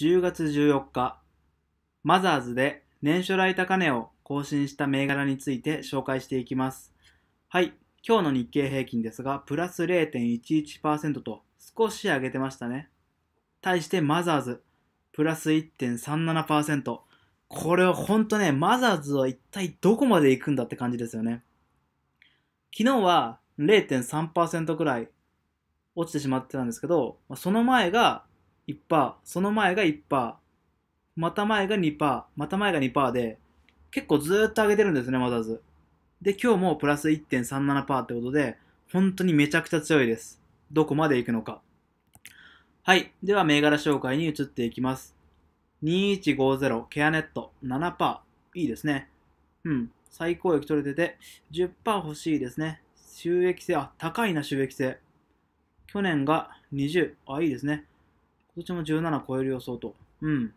10月14日、マザーズで年初来高値を更新した銘柄について紹介していきます。はい、今日の日経平均ですが、プラス0.11%と少し上げてましたね。対してマザーズ、プラス1.37%。これはほんとね、マザーズは一体どこまで行くんだって感じですよね。昨日は0.3%くらい落ちてしまってたんですけど、その前が1%、その前が1%、また前が2%、また前が2%で、結構ずっと上げてるんですね、マザーズ。で、今日もプラス1.37%ってことで、本当にめちゃくちゃ強いです。どこまで行くのか。はい。では、銘柄紹介に移っていきます。2150ケアネット7%。いいですね。うん。最高益取れてて、10%欲しいですね。収益性、あ、高いな、収益性。去年が20。あ、いいですね。どっちも17超える予想と。うん。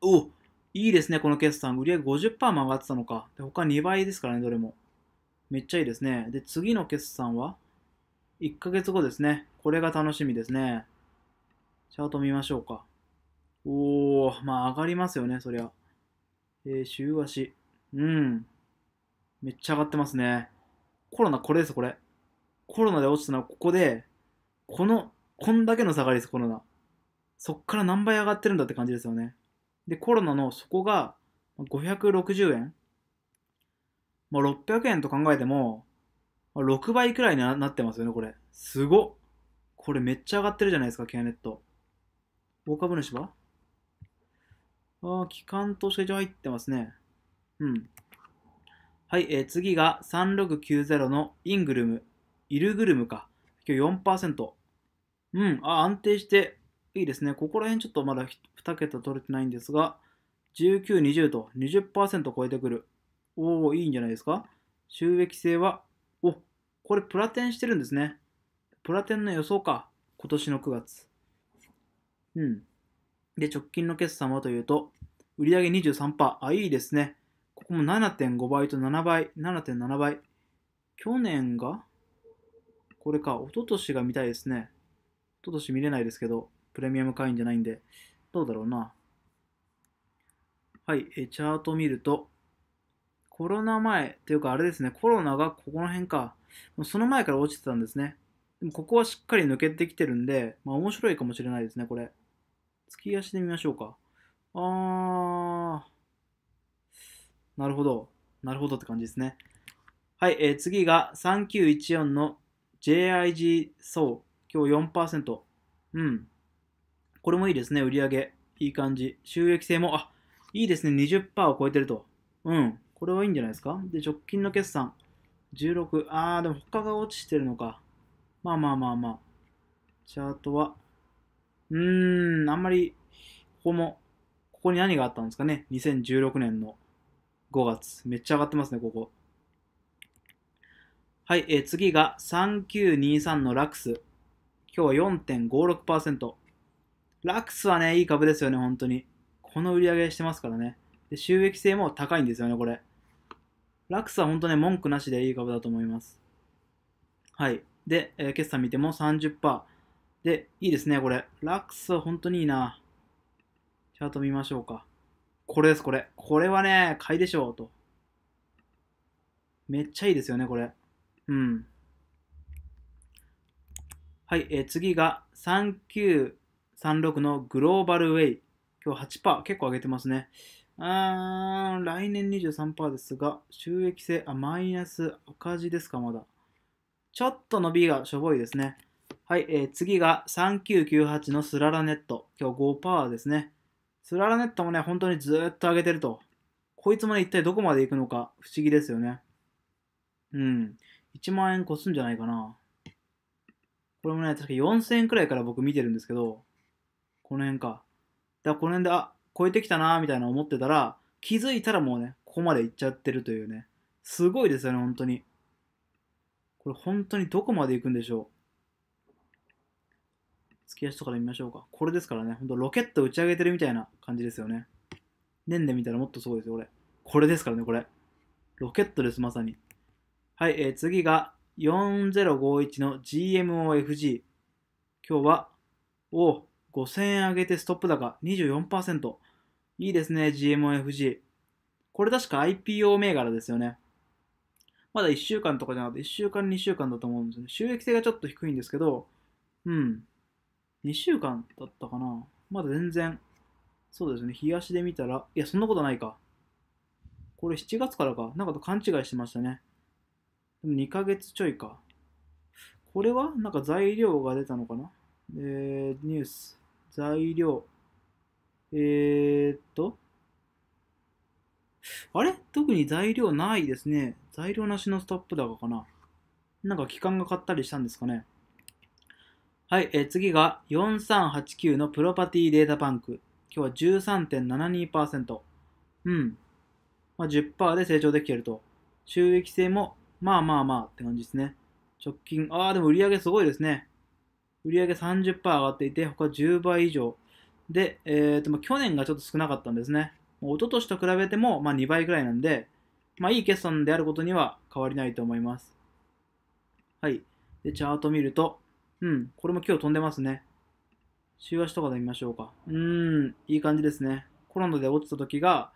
おいいですね、この決算。売上50%も上がってたのか。で他2倍ですからね、どれも。めっちゃいいですね。で、次の決算は ?1 ヶ月後ですね。これが楽しみですね。チャート見ましょうか。おー、まあ上がりますよね、そりゃ。えー、週足。うん。めっちゃ上がってますね。コロナこれです、これ。コロナで落ちたのはここで、この、こんだけの下がりです、コロナ。そっから何倍上がってるんだって感じですよね。で、コロナのそこが560円。まあ、600円と考えても、まあ、6倍くらいになってますよね、これ。すごっ。これめっちゃ上がってるじゃないですか、ケアネット。大株主はああ、機関投資家入ってますね。うん。はい、えー、次が3690のイングルム、イルグルムか。今日4%。うん、あ、安定していいですね。ここら辺ちょっとまだ2桁取れてないんですが、19、20と20%超えてくる。おお、いいんじゃないですか。収益性は、おこれプラテンしてるんですね。プラテンの予想か。今年の9月。うん。で、直近の決算はというと、売上23%。あ、いいですね。ここも7.5倍と7倍、7.7倍。去年がこれか、一昨年が見たいですね。一昨年見れないですけど、プレミアム会員じゃないんで、どうだろうな。はい、えチャート見ると、コロナ前というかあれですね、コロナがここの辺か、その前から落ちてたんですね。でもここはしっかり抜けてきてるんで、まあ面白いかもしれないですね、これ。月足で見ましょうか。あー、なるほど。なるほどって感じですね。はい、えー、次が3914の JIG 層、今日4%。うん。これもいいですね、売り上げ。いい感じ。収益性も、あ、いいですね、20%を超えてると。うん、これはいいんじゃないですか。で、直近の決算、16。あー、でも他が落ちてるのか。まあまあまあまあ。チャートは、うーん、あんまり、ここも、ここに何があったんですかね。2016年の5月。めっちゃ上がってますね、ここ。はい、えー、次が3923のラクス。今日は4.56%。ラックスはね、いい株ですよね、本当に。この売り上げしてますからね。で、収益性も高いんですよね、これ。ラックスは本当ね、文句なしでいい株だと思います。はい。で、えー、決算見ても30%。で、いいですね、これ。ラックスは本当にいいな。チャート見ましょうか。これです、これ。これはね、買いでしょう、と。めっちゃいいですよね、これ。うん。はい、えー、次が39、36のグローバルウェイ。今日8%、結構上げてますね。あー、来年23%ですが、収益性、あ、マイナス赤字ですか、まだ。ちょっと伸びがしょぼいですね。はい、えー、次が3998のスララネット。今日5%ですね。スララネットもね、本当にずっと上げてると。こいつもね、一体どこまで行くのか不思議ですよね。うん。1万円越すんじゃないかな。これもね、確か4000円くらいから僕見てるんですけど、この辺か。だからこの辺で、あ、超えてきたなみたいな思ってたら、気づいたらもうね、ここまで行っちゃってるというね。すごいですよね、本当に。これ本当にどこまで行くんでしょう。月足とかで見ましょうか。これですからね、ほんとロケット打ち上げてるみたいな感じですよね。年で見たらもっとすごいですよ、これ。これですからね、これ。ロケットです、まさに。はい、えー、次が4051の GMOFG。今日は、お5000円上げてストップ高24%。いいですね、GMOFG。これ確か IPO 銘柄ですよね。まだ1週間とかじゃなくて、1週間、2週間だと思うんですよね。収益性がちょっと低いんですけど、うん。2週間だったかな。まだ全然、そうですね、日足で見たら、いや、そんなことないか。これ7月からか。なんかと勘違いしてましたね。でも2ヶ月ちょいか。これはなんか材料が出たのかなえー、ニュース。材料。えー、っと。あれ特に材料ないですね。材料なしのストップ高かな。なんか期間が買ったりしたんですかね。はい、えー、次が4389のプロパティデータバンク。今日は13.72%。うん。まあ、10%で成長できていると。収益性も、まあまあまあって感じですね。直近、ああ、でも売り上げすごいですね。売上30%上がっていて、他10倍以上。で、えーとま去年がちょっと少なかったんですね。一昨年と比べても、まあ、2倍ぐらいなんで、まあ、いい決算であることには変わりないと思います。はい。で、チャート見ると、うん、これも今日飛んでますね。週足とかで見ましょうか。うーん、いい感じですね。コロナで落ちた時が、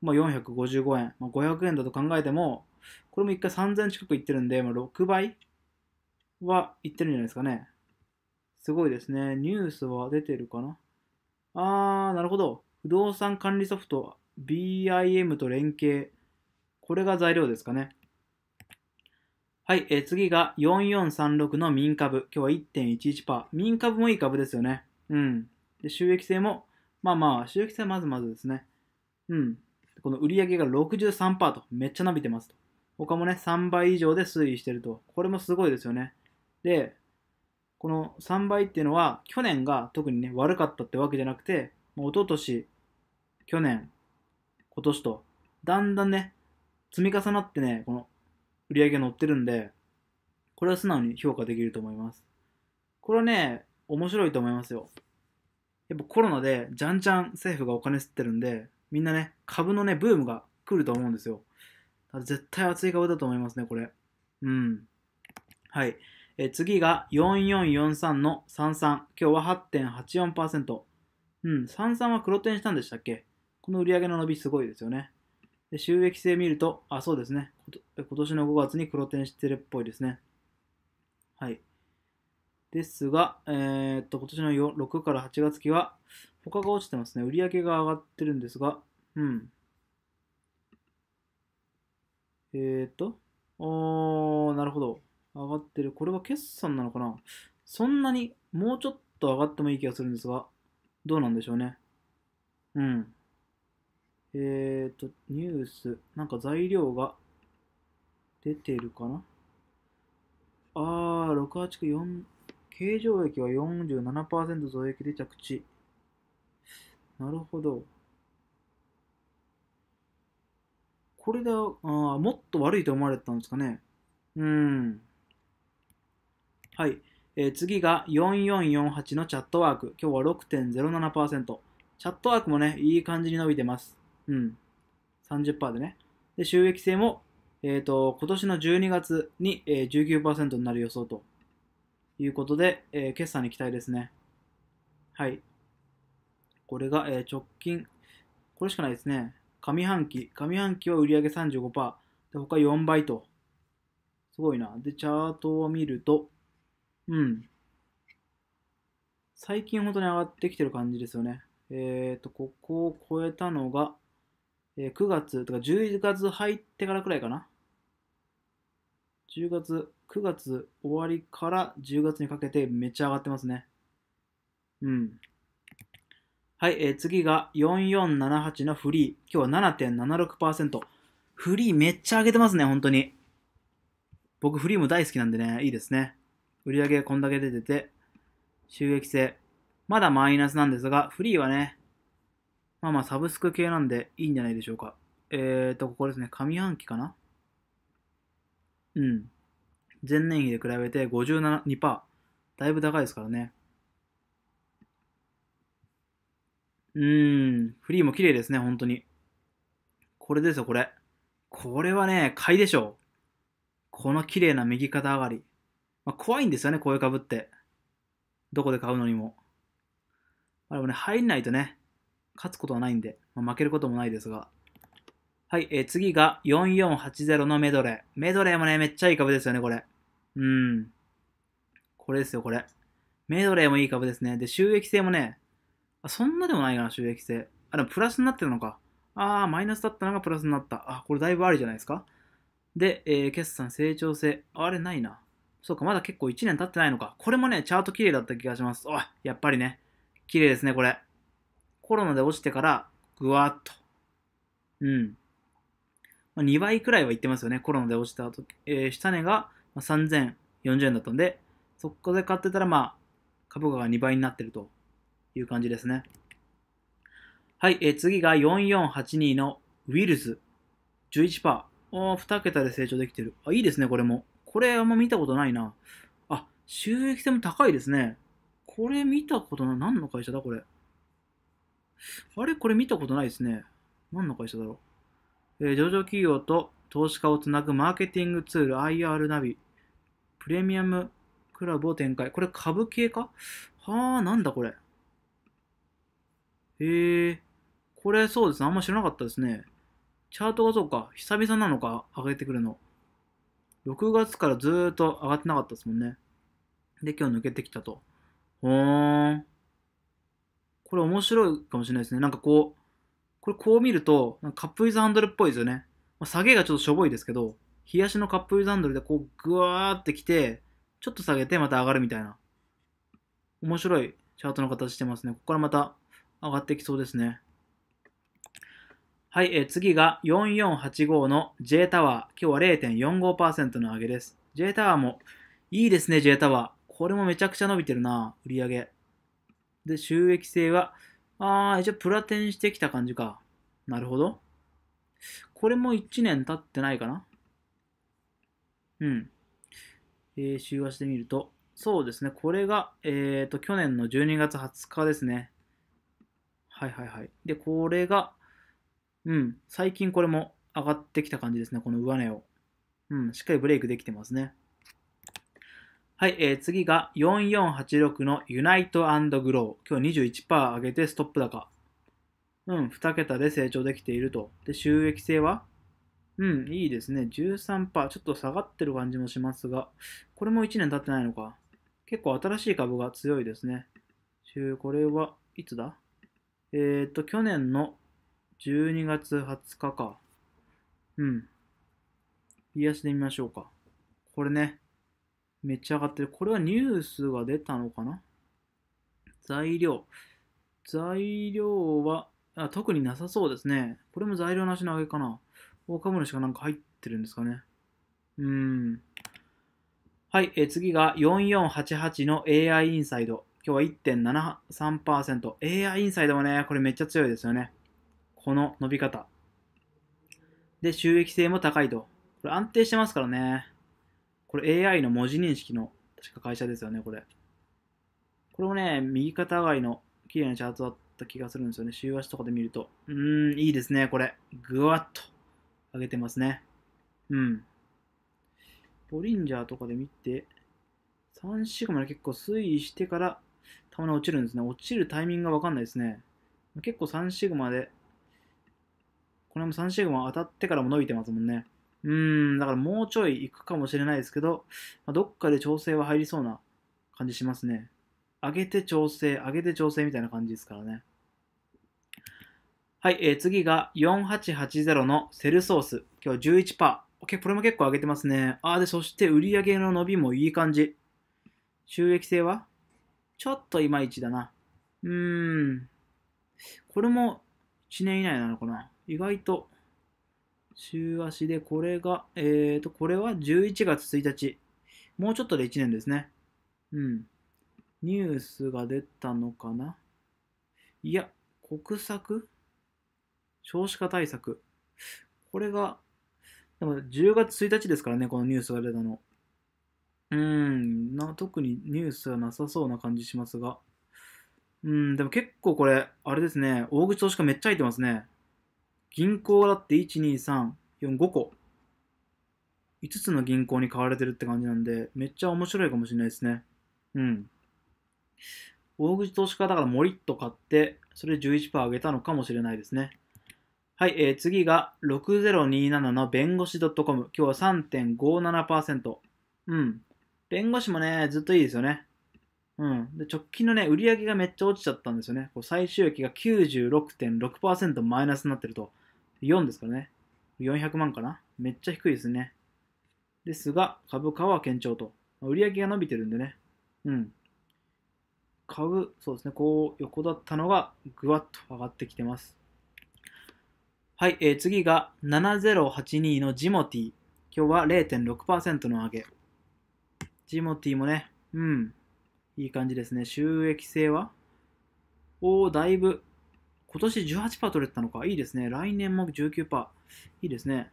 まあ、455円、まあ、500円だと考えても、これも1回3000近くいってるんで、まあ、6倍はいってるんじゃないですかね。すごいですね。ニュースは出てるかなあー、なるほど。不動産管理ソフト BIM と連携。これが材料ですかね。はい、え次が4436の民株。今日は1.11%。民株もいい株ですよね。うん。で収益性も、まあまあ、収益性はまずまずですね。うん。この売上が63%と、めっちゃ伸びてますと。他もね、3倍以上で推移してると。これもすごいですよね。で、この3倍っていうのは、去年が特にね、悪かったってわけじゃなくて、もう一昨年、去年、今年と、だんだんね、積み重なってね、この売り上げが乗ってるんで、これは素直に評価できると思います。これはね、面白いと思いますよ。やっぱコロナでじゃんじゃん政府がお金吸ってるんで、みんなね、株のね、ブームが来ると思うんですよ。絶対熱い株だと思いますね、これ。うん。はい。えー、次が4443の33。今日は8.84%。うん、33は黒点したんでしたっけこの売上の伸びすごいですよね。で収益性見ると、あ、そうですね。今年の5月に黒点してるっぽいですね。はい。ですが、えー、っと、今年の6から8月期は、他が落ちてますね。売上が上がってるんですが、うん。えー、っと、おー、なるほど。上がってる。これは決算なのかなそんなに、もうちょっと上がってもいい気がするんですが、どうなんでしょうね。うん。えっ、ー、と、ニュース、なんか材料が出てるかなあー、689、経常益は47%増益で着地。なるほど。これで、あもっと悪いと思われたんですかね。うん。はい。えー、次が4448のチャットワーク。今日は6.07%。チャットワークもね、いい感じに伸びてます。うん。30%でね。で、収益性も、えっ、ー、と、今年の12月に、えー、19%になる予想ということで、えー、決算に期待ですね。はい。これが、えー、直近、これしかないですね。上半期。上半期は売上35%。で、他4倍と。すごいな。で、チャートを見ると、うん。最近本当に上がってきてる感じですよね。えっ、ー、と、ここを超えたのが、えー、9月とか11月入ってからくらいかな。10月、9月終わりから10月にかけてめっちゃ上がってますね。うん。はい、えー、次が4478のフリー。今日は7.76%。フリーめっちゃ上げてますね、本当に。僕フリーも大好きなんでね、いいですね。売り上げがこんだけ出てて、収益性、まだマイナスなんですが、フリーはね、まあまあサブスク系なんでいいんじゃないでしょうか。えーと、ここですね、上半期かなうん。前年比で比べて52%。だいぶ高いですからね。うーん。フリーも綺麗ですね、本当に。これですよ、これ。これはね、買いでしょう。この綺麗な右肩上がり。まあ、怖いんですよね、こういう株って。どこで買うのにも。まあ、でもね、入んないとね、勝つことはないんで、まあ、負けることもないですが。はい、えー、次が4480のメドレー。メドレーもね、めっちゃいい株ですよね、これ。うん。これですよ、これ。メドレーもいい株ですね。で、収益性もね、あそんなでもないかな、収益性。あ、でもプラスになってるのか。あー、マイナスだったのがプラスになった。あ、これだいぶありじゃないですか。で、えー、決算成長性。あれ、ないな。そうか、まだ結構1年経ってないのか。これもね、チャート綺麗だった気がします。おい、やっぱりね、綺麗ですね、これ。コロナで落ちてから、ぐわっと。うん。まあ、2倍くらいは行ってますよね、コロナで落ちた時。えー、下値が3040円だったんで、そこで買ってたら、まあ、株価が2倍になってるという感じですね。はい、えー、次が4482のウィルズ。11%。おー、2桁で成長できてる。あ、いいですね、これも。これあんま見たことないな。あ、収益性も高いですね。これ見たことない。何の会社だこれ。あれこれ見たことないですね。何の会社だろう。えー、上場企業と投資家をつなぐマーケティングツール IR ナビ。プレミアムクラブを展開。これ株系かはあ、なんだこれ。へえ、これそうですね。あんま知らなかったですね。チャートがそうか。久々なのか、上げてくるの。6月からずっと上がってなかったですもんね。で、今日抜けてきたと。ほーん。これ面白いかもしれないですね。なんかこう、これこう見ると、なんかカップイズハンドルっぽいですよね。まあ、下げがちょっとしょぼいですけど、冷やしのカップイズハンドルでこう、ぐわーってきて、ちょっと下げてまた上がるみたいな。面白いチャートの形してますね。ここからまた上がってきそうですね。はい、えー、次が4485の J タワー。今日は0.45%の上げです。J タワーもいいですね、J タワー。これもめちゃくちゃ伸びてるな、売り上げ。で、収益性は、あー、一応プラテンしてきた感じか。なるほど。これも1年経ってないかな。うん。えー、週足で見ると。そうですね、これが、えっ、ー、と、去年の12月20日ですね。はいはいはい。で、これが、うん、最近これも上がってきた感じですね、この上値を。うん、しっかりブレイクできてますね。はい、えー、次が4486のユナイトグロー。今日21%上げてストップ高。うん、2桁で成長できていると。で、収益性はうん、いいですね。13%。ちょっと下がってる感じもしますが、これも1年経ってないのか。結構新しい株が強いですね。これはいつだえっ、ー、と、去年の12月20日か。うん。癒しスで見ましょうか。これね。めっちゃ上がってる。これはニュースが出たのかな材料。材料はあ、特になさそうですね。これも材料なしの揚げかな。オオカムがなんか入ってるんですかね。うーん。はい、え次が4488の AI インサイド。今日は1.73%。AI インサイドはね、これめっちゃ強いですよね。この伸び方。で、収益性も高いと。これ安定してますからね。これ AI の文字認識の、確か会社ですよね、これ。これもね、右肩上がりの綺麗なチャートだった気がするんですよね。週足とかで見ると。うーん、いいですね、これ。ぐわっと上げてますね。うん。ボリンジャーとかで見て、3、4個まで結構推移してから、たまに落ちるんですね。落ちるタイミングがわかんないですね。結構3シグマでこれも3シグマ当たってからも伸びてますもんね。うーん、だからもうちょい行くかもしれないですけど、まあ、どっかで調整は入りそうな感じしますね。上げて調整、上げて調整みたいな感じですからね。はい、えー、次が4880のセルソース。今日11%。OK、これも結構上げてますね。あで、そして売上の伸びもいい感じ。収益性はちょっといまいちだな。うーん。これも1年以内なのかな意外と、週足で、これが、えっ、ー、と、これは11月1日。もうちょっとで1年ですね。うん。ニュースが出たのかないや、国策少子化対策。これが、でも10月1日ですからね、このニュースが出たの。うーん、な特にニュースはなさそうな感じしますが。うん、でも結構これ、あれですね、大口投資家めっちゃ入ってますね。銀行だって1、2、3、4、5個。5つの銀行に買われてるって感じなんで、めっちゃ面白いかもしれないですね。うん。大口投資家だからもりっと買って、それ11%上げたのかもしれないですね。はい、えー、次が6027の弁護士 .com。今日は3.57%。うん。弁護士もね、ずっといいですよね。うん、で直近のね、売り上げがめっちゃ落ちちゃったんですよね。こう最終益が96.6%マイナスになってると。4ですからね。400万かなめっちゃ低いですね。ですが、株価は堅調と。売り上げが伸びてるんでね。うん。株、そうですね。こう、横だったのが、ぐわっと上がってきてます。はい、えー、次が7082のジモティ。今日は0.6%の上げ。ジモティもね、うん、いい感じですね。収益性はおお、だいぶ。今年18%取れてたのか。いいですね。来年も19%。いいですね。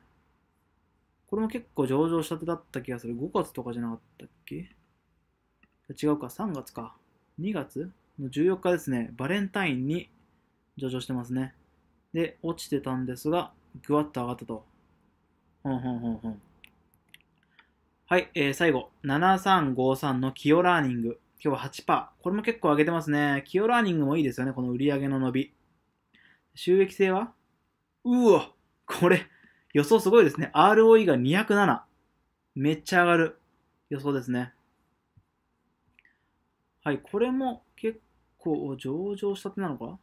これも結構上場したてだった気がする。5月とかじゃなかったっけ違うか。3月か。2月の14日ですね。バレンタインに上場してますね。で、落ちてたんですが、ぐわっと上がったと。ほんほんほんほん。はい、えー、最後。7353のキオラーニング。今日は8%。これも結構上げてますね。キオラーニングもいいですよね、この売り上げの伸び。収益性はうわこれ、予想すごいですね。ROE が207。めっちゃ上がる予想ですね。はい、これも結構上場したてなのか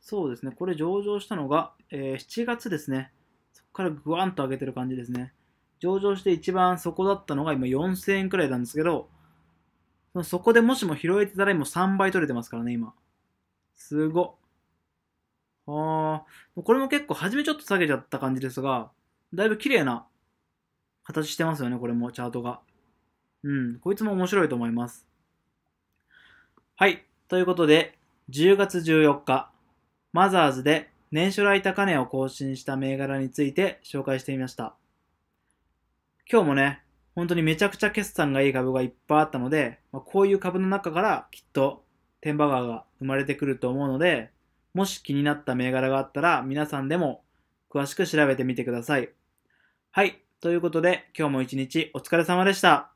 そうですね、これ上場したのが、えー、7月ですね。そこからグワンと上げてる感じですね。上場して一番そこだったのが今4000円くらいなんですけど、そこでもしも拾えてたら今3倍取れてますからね、今。すご。ああ、これも結構初めちょっと下げちゃった感じですが、だいぶ綺麗な形してますよね、これも、チャートが。うん、こいつも面白いと思います。はい、ということで、10月14日、マザーズで年初来高値を更新した銘柄について紹介してみました。今日もね、本当にめちゃくちゃ決算がいい株がいっぱいあったので、まあ、こういう株の中からきっと天馬川が生まれてくると思うので、もし気になった銘柄があったら皆さんでも詳しく調べてみてください。はい。ということで今日も一日お疲れ様でした。